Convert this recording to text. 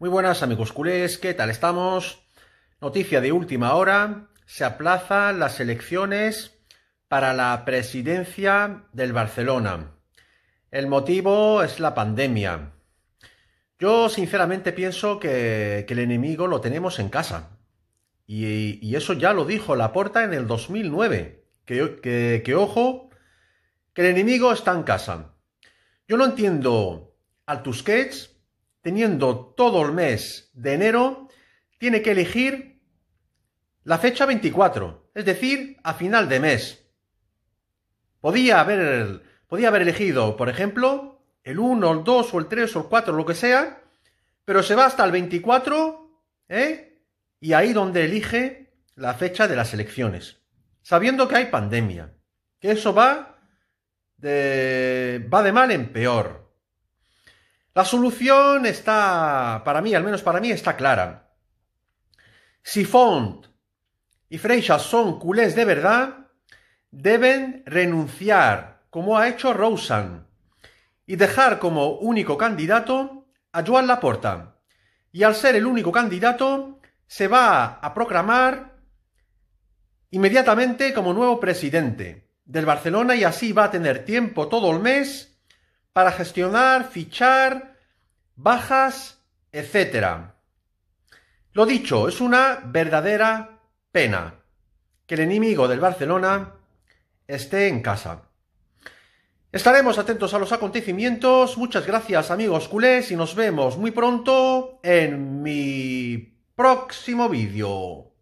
Muy buenas amigos culés, ¿qué tal estamos? Noticia de última hora, se aplazan las elecciones para la presidencia del Barcelona. El motivo es la pandemia. Yo sinceramente pienso que, el enemigo lo tenemos en casa. Y, eso ya lo dijo Laporta en el 2009. Que, que ojo, que el enemigo está en casa. Yo no entiendo al Tusquets teniendo todo el mes de enero, tiene que elegir la fecha 24, es decir, a final de mes. Podía haber, podía haber elegido, por ejemplo, el 1, el 2 o el 3 o el 4, lo que sea, pero se va hasta el 24, ¿eh? Y ahí donde elige la fecha de las elecciones, sabiendo que hay pandemia, que eso va va de mal en peor. La solución está, para mí, al menos para mí, está clara. Si Font y Freixas son culés de verdad, deben renunciar, como ha hecho Rosen, y dejar como único candidato a Joan Laporta. Y al ser el único candidato, se va a proclamar inmediatamente como nuevo presidente del Barcelona y así va a tener tiempo todo el mes para gestionar, fichar, bajas, etc. Lo dicho, es una verdadera pena que el enemigo del Barcelona esté en casa. Estaremos atentos a los acontecimientos. Muchas gracias amigos culés y nos vemos muy pronto en mi próximo vídeo.